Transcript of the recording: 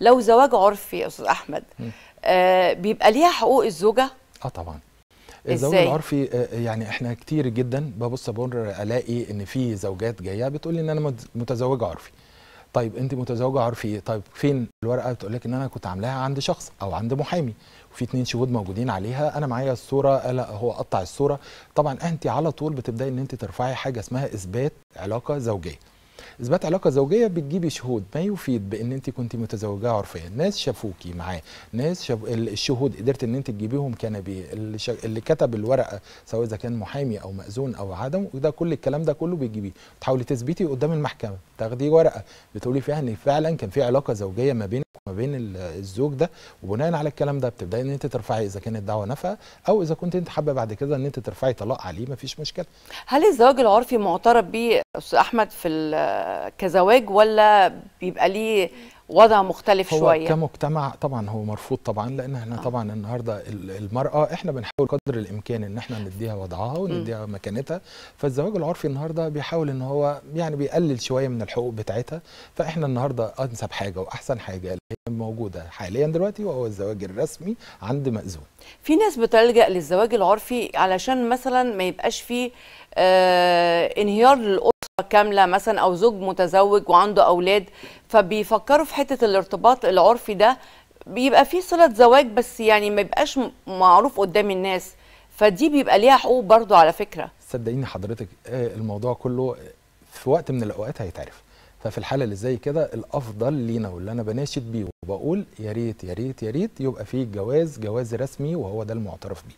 لو زواج عرفي يا استاذ احمد آه بيبقى ليها حقوق الزوجه اه طبعا الزواج العرفي آه، آه، يعني احنا كتير جدا ببص بمر الاقي ان في زوجات جايه بتقول لي ان انا متزوجه عرفي طيب انت متزوجه عرفي إيه؟ طيب فين الورقه بتقول لك ان انا كنت عاملاها عند شخص او عند محامي وفي اثنين شهود موجودين عليها انا معايا الصوره آه، لا هو قطع الصوره طبعا انت على طول بتبداي ان انت ترفعي حاجه اسمها اثبات علاقه زوجيه اثبات علاقه زوجيه بتجيبي شهود ما يفيد بان انت كنت متزوجه عرفيا ناس شافوكي معاه ناس شاف الشهود قدرت ان انت تجيبيهم كان بيه اللي, ش... اللي كتب الورقه سواء اذا كان محامي او مأذون او عدم وده كل الكلام ده كله بتجيبيه تحاولي تثبتي قدام المحكمه تاخدي ورقه بتقولي فيها ان فعلا كان في علاقه زوجيه ما بين ما بين الزوج ده وبناء على الكلام ده بتبداي ان انت ترفعي اذا كانت دعوه نفقه او اذا كنت انت حابه بعد كده ان انت ترفعي طلاق عليه مفيش مشكله. هل الزواج العرفي معترف بيه استاذ احمد في كزواج ولا بيبقى ليه وضع مختلف هو شويه كمجتمع طبعا هو مرفوض طبعا لان احنا آه. طبعا النهارده المراه احنا بنحاول قدر الامكان ان احنا نديها وضعها ونديها م. مكانتها فالزواج العرفي النهارده بيحاول ان هو يعني بيقلل شويه من الحقوق بتاعتها فاحنا النهارده انسب حاجه واحسن حاجه اللي هي موجوده حاليا دلوقتي وهو الزواج الرسمي عند مأذون في ناس بتلجأ للزواج العرفي علشان مثلا ما يبقاش فيه آه انهيار للأسرة كامله مثلا او زوج متزوج وعنده اولاد فبيفكروا في حته الارتباط العرفي ده بيبقى في صله زواج بس يعني ما بيبقاش معروف قدام الناس فدي بيبقى ليها حقوق برضه على فكره صدقيني حضرتك آه، الموضوع كله في وقت من الاوقات هيتعرف ففي الحاله اللي زي كده الافضل لينا واللي انا بناشد بيه وبقول يا ريت يا ريت يا ريت يبقى فيه جواز جواز رسمي وهو ده المعترف بيه